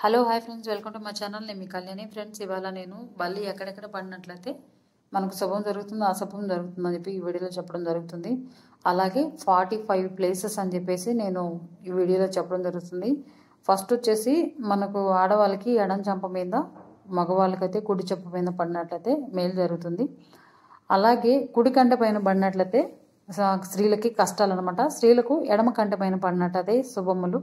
hello hi friends welcome to మా channel నేను మీ కళ్యాణి ఫ్రెండ్స్ ఇవాళ నేను బల్లి ఎక్కడెక్కడ పడినట్లయితే మనకు శుభం జరుగుతుందో అశుభం జరుగుతుందని చెప్పి ఈ వీడియోలో చెప్పడం జరుగుతుంది అలాగే ఫార్టీ ఫైవ్ ప్లేసెస్ అని చెప్పేసి నేను ఈ వీడియోలో చెప్పడం జరుగుతుంది ఫస్ట్ వచ్చేసి మనకు ఆడవాళ్ళకి ఎడం చంప మీద మగవాళ్ళకైతే కుడి చెంప మీద పడినట్లయితే మేలు జరుగుతుంది అలాగే కుడి కంట పైన పడినట్లయితే స్త్రీలకి కష్టాలు అనమాట స్త్రీలకు ఎడమ కంట పైన పడినట్లయితే శుభములు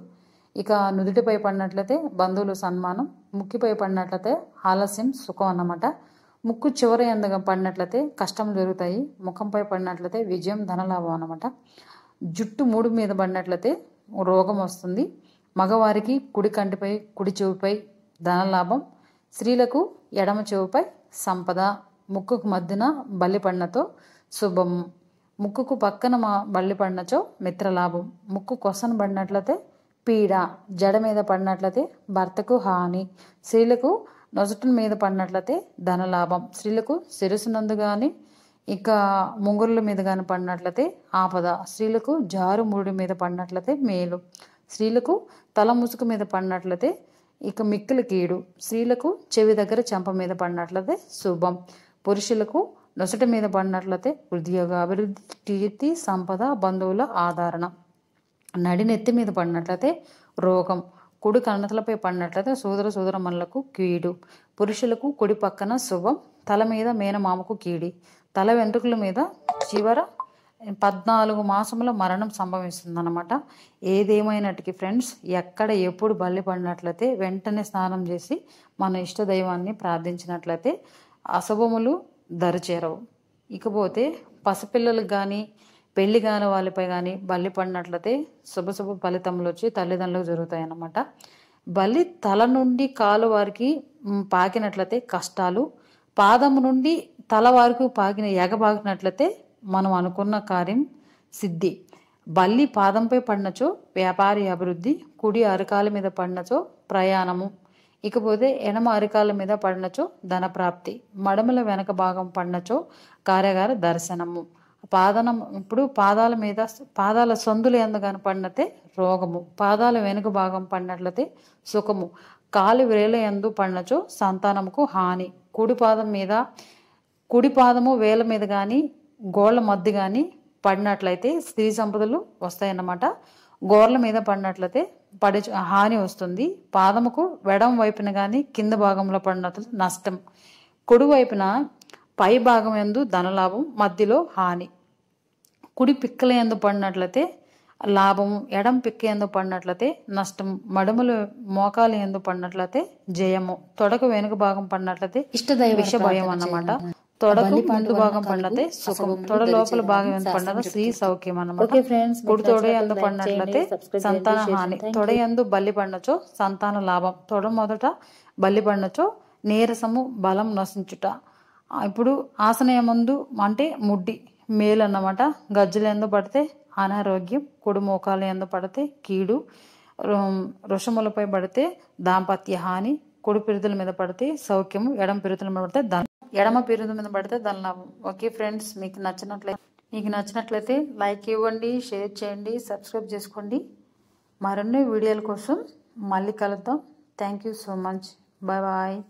ఇక నుదుటిపై పడినట్లయితే బంధువులు సన్మానం ముక్కిపై పడినట్లయితే ఆలస్యం సుఖం అన్నమాట ముక్కు చివరి అందుగా పడినట్లయితే కష్టం జరుగుతాయి ముఖంపై పడినట్లయితే విజయం ధనలాభం అనమాట జుట్టు మూడు మీద పడినట్లయితే రోగం వస్తుంది మగవారికి కుడి కంటిపై కుడి చెవిపై ధనలాభం స్త్రీలకు ఎడమ చెవిపై సంపద ముక్కుకు మధ్యన బల్లిపడినతో శుభం ముక్కుకు పక్కన మా బల్లిపడినచో మిత్రలాభం ముక్కు కొసను పడినట్లయితే పీడ జడ మీద పడినట్లయితే భర్తకు హాని స్త్రీలకు నొసటి మీద పడినట్లయితే ధనలాభం స్త్రీలకు నందు కానీ ఇక ముంగురుల మీద కానీ పడినట్లయితే ఆపద స్త్రీలకు జారు మురుడి మీద పడినట్లయితే మేలు స్త్రీలకు తల ముసుగు మీద పడినట్లయితే ఇక మిక్కుల కీడు స్త్రీలకు చెవి దగ్గర చెంప మీద పడినట్లయితే శుభం పురుషులకు నొసటి మీద పడినట్లయితే ఉద్యోగ అభివృద్ధి కీర్తి సంపద బంధువుల ఆదరణ నడినెత్తి మీద పడినట్లయితే రోగం కుడి కన్నతలపై పడినట్లయితే సోదర మనలకు కీడు పురుషులకు కుడి పక్కన శుభం తల మీద మేనమామకు కీడి తల వెంట్రుకల మీద చివర పద్నాలుగు మాసంలో మరణం సంభవిస్తుంది అనమాట ఏదేమైనట్టుకి ఫ్రెండ్స్ ఎక్కడ ఎప్పుడు బల్లి పడినట్లయితే వెంటనే స్నానం చేసి మన ఇష్ట దైవాన్ని ప్రార్థించినట్లయితే అశుభములు దరిచేరవు ఇకపోతే పసిపిల్లలకు కానీ పెళ్లి కాని వాళ్ళపై కానీ బల్లి పడినట్లయితే శుభ శుభ ఫలితములు వచ్చి తల్లిదండ్రులకు జరుగుతాయి అన్నమాట బలి తల నుండి కాలు వారికి పాకినట్లయితే కష్టాలు పాదము నుండి తల వారికి పాకిన ఎగబాకినట్లయితే మనం అనుకున్న కార్యం సిద్ధి బల్లి పాదంపై పడినచో వ్యాపారి అభివృద్ధి కుడి అరకాల మీద పడినచో ప్రయాణము ఇకపోతే ఎడమ అరికాల మీద పడినచో ధనప్రాప్తి మడమల వెనక భాగం పడినచో కార్యగార దర్శనము పాదనం ఇప్పుడు పాదాల మీద పాదాల సందులు ఎందుకని పడినతే రోగము పాదాల వెనుక భాగం పడినట్లయితే సుఖము కాలు వేల ఎందు పడినచో సంతానముకు హాని కుడి పాదం మీద కుడి పాదము వేల మీద కానీ గోళ్ళ మధ్య కానీ పడినట్లయితే స్త్రీ సంపదలు వస్తాయన్నమాట గోర్ల మీద పడినట్లయితే పడి హాని వస్తుంది పాదముకు వెడం వైపున కానీ కింద భాగంలో పడినట్లు నష్టం కుడి వైపున పై భాగం ఎందు ధనలాభం మధ్యలో హాని కుడి పిక్కల ఎందు పడినట్లయితే లాభం ఎడం పిక్క ఎందు పడినట్లయితే నష్టం మడుములు మోకాలు ఎందు పడినట్లయితే జయము తొడక వెనుక భాగం పడినట్లయితే ఇష్టదైవ విష భయం అన్నమాట తొడకు ముందు భాగం పడినతే సుఖం తొడ లోపల భాగం ఎందు పడిన శ్రీ సౌఖ్యం అన్నమాట కుడి తొడ ఎందు పడినట్లయితే సంతాన హాని తొడ ఎందు బల్లి పడినచో సంతాన లాభం తొడ మొదట బల్లి పడినచో నీరసము బలం నశించుట ఇప్పుడు ముందు అంటే ముడ్డి మేలు అన్నమాట గజ్జలు ఎందు పడితే అనారోగ్యం కుడి మోకాలు ఎందు పడితే కీడు రుషములపై పడితే దాంపత్య హాని కుడి పిరుదుల మీద పడితే సౌఖ్యము ఎడమ పిరుదుల మీద పడితే ధన ఎడమ పిరుతుల మీద పడితే దాని లాభం ఓకే ఫ్రెండ్స్ మీకు నచ్చినట్లయితే మీకు నచ్చినట్లయితే లైక్ ఇవ్వండి షేర్ చేయండి సబ్స్క్రైబ్ చేసుకోండి మరిన్ని వీడియోల కోసం మళ్ళీ కలుద్దాం thank you so much bye bye